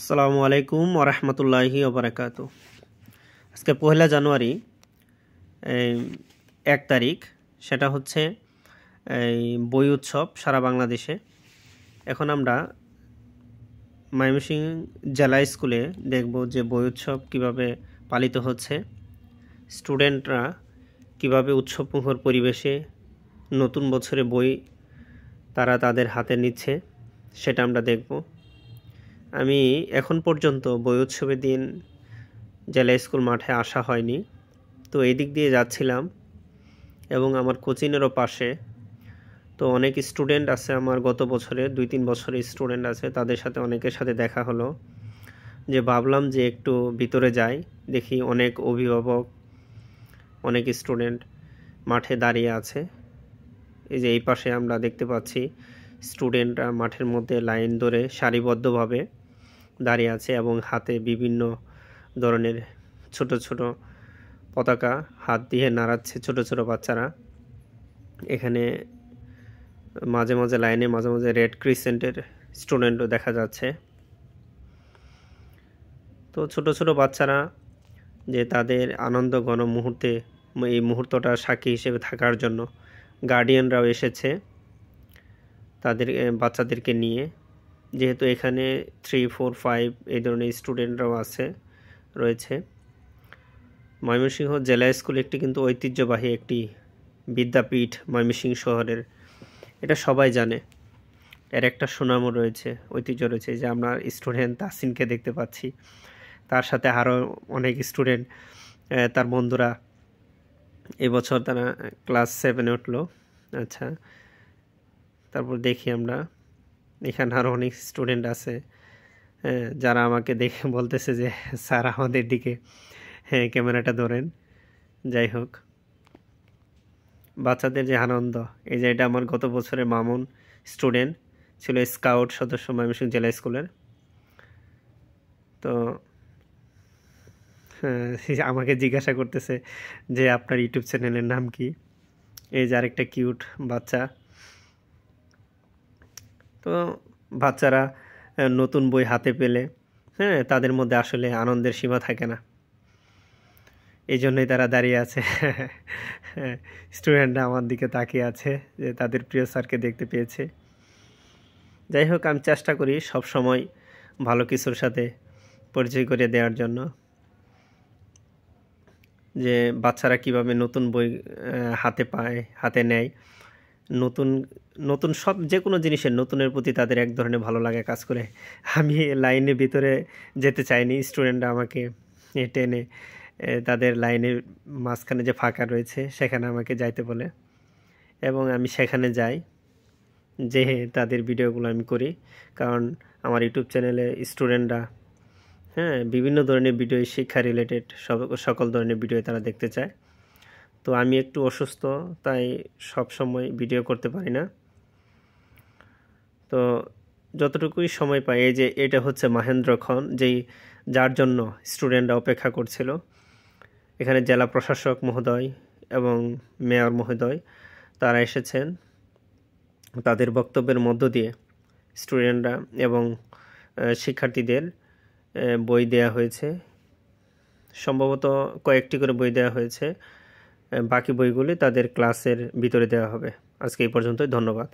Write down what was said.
আসসালামু আলাইকুম ওরহমতুল্লাহি ওবরাকাত আজকে পহেলা জানুয়ারি এক তারিখ সেটা হচ্ছে এই বই উৎসব সারা বাংলাদেশে এখন আমরা ময়মনসিং জেলা স্কুলে দেখব যে বই উৎসব কীভাবে পালিত হচ্ছে স্টুডেন্টরা কীভাবে উৎসবমুখর পরিবেশে নতুন বছরে বই তারা তাদের হাতে নিচ্ছে সেটা আমরা দেখব আমি এখন পর্যন্ত বই উৎসবের দিন জেলা স্কুল মাঠে আসা হয়নি তো এই দিক দিয়ে যাচ্ছিলাম এবং আমার কোচিংয়েরও পাশে তো অনেক স্টুডেন্ট আছে আমার গত বছরে দুই তিন বছরের স্টুডেন্ট আছে তাদের সাথে অনেকের সাথে দেখা হলো যে ভাবলাম যে একটু ভিতরে যাই দেখি অনেক অভিভাবক অনেক স্টুডেন্ট মাঠে দাঁড়িয়ে আছে এই যে এই পাশে আমরা দেখতে পাচ্ছি স্টুডেন্টরা মাঠের মধ্যে লাইন ধরে সারিবদ্ধভাবে দাঁড়িয়ে আছে এবং হাতে বিভিন্ন ধরনের ছোট ছোট পতাকা হাত দিয়ে নাড়াচ্ছে ছোট ছোট বাচ্চারা এখানে মাঝে মাঝে লাইনে মাঝে মাঝে রেড ক্রিসেন্টের স্টুডেন্টও দেখা যাচ্ছে তো ছোট ছোট বাচ্চারা যে তাদের আনন্দ গণ মুহূর্তে এই মুহূর্তটা সাক্ষী হিসেবে থাকার জন্য গার্ডিয়ানরাও এসেছে তাদের বাচ্চাদেরকে নিয়ে যেহেতু এখানে থ্রি ফোর ফাইভ এই ধরনের স্টুডেন্টরাও আছে রয়েছে ময়মনসিংহ জেলা স্কুল একটি কিন্তু ঐতিহ্যবাহী একটি বিদ্যাপীঠ ময়মনসিংহ শহরের এটা সবাই জানে এর একটা সুনামও রয়েছে ঐতিহ্য রয়েছে যে আমরা স্টুডেন্ট তাসিনকে দেখতে পাচ্ছি তার সাথে আরও অনেক স্টুডেন্ট তার বন্ধুরা এবছর তারা ক্লাস সেভেনে উঠলো আচ্ছা তারপর দেখি আমরা এখানে আরও অনেক স্টুডেন্ট আছে হ্যাঁ, যারা আমাকে দেখে বলতেছে যে স্যার আমাদের দিকে হ্যাঁ ক্যামেরাটা ধরেন যাই হোক বাচ্চাদের যে আনন্দ এই যে এটা আমার গত বছরের মামুন স্টুডেন্ট ছিল স্কাউট সদস্য ময়মনসিংহ জেলা স্কুলের তো হ্যাঁ, আমাকে জিজ্ঞাসা করতেছে যে আপনার ইউটিউব চ্যানেলের নাম কি এই যে আরেকটা কিউট বাচ্চা তো বাচ্চারা নতুন বই হাতে পেলে হ্যাঁ তাদের মধ্যে আসলে আনন্দের সীমা থাকে না এই জন্যই তারা দাঁড়িয়ে আছে স্টুডেন্টরা আমার দিকে তাকিয়ে আছে যে তাদের প্রিয় স্যারকে দেখতে পেয়েছে যাই হোক আমি চেষ্টা করি সব সময় ভালো কিছুর সাথে পরিচয় করে দেওয়ার জন্য যে বাচ্চারা কিভাবে নতুন বই হাতে পায় হাতে নেয় নতুন নতুন সব যে কোনো জিনিসের নতুনের প্রতি তাদের এক ধরনের ভালো লাগে কাজ করে আমি লাইনের ভিতরে যেতে চাইনি স্টুডেন্টরা আমাকে টেনে তাদের লাইনের মাঝখানে যে ফাঁকা রয়েছে সেখানে আমাকে যাইতে বলে এবং আমি সেখানে যাই যে তাদের ভিডিওগুলো আমি করি কারণ আমার ইউটিউব চ্যানেলে স্টুডেন্টরা হ্যাঁ বিভিন্ন ধরনের ভিডিও শিক্ষা রিলেটেড সকল ধরনের ভিডিও তারা দেখতে চায় তো আমি একটু অসুস্থ তাই সব সময় ভিডিও করতে পারি না তো যতটুকুই সময় পাই এই যে এটা হচ্ছে মাহেন্দ্র খন যেই যার জন্য স্টুডেন্টরা অপেক্ষা করছিল এখানে জেলা প্রশাসক মহোদয় এবং মেয়র মহোদয় তারা এসেছেন তাদের বক্তব্যের মধ্য দিয়ে স্টুডেন্টরা এবং শিক্ষার্থীদের বই দেয়া হয়েছে সম্ভবত কয়েকটি করে বই দেয়া হয়েছে বাকি বইগুলি তাদের ক্লাসের ভিতরে দেওয়া হবে আজকে এই পর্যন্তই ধন্যবাদ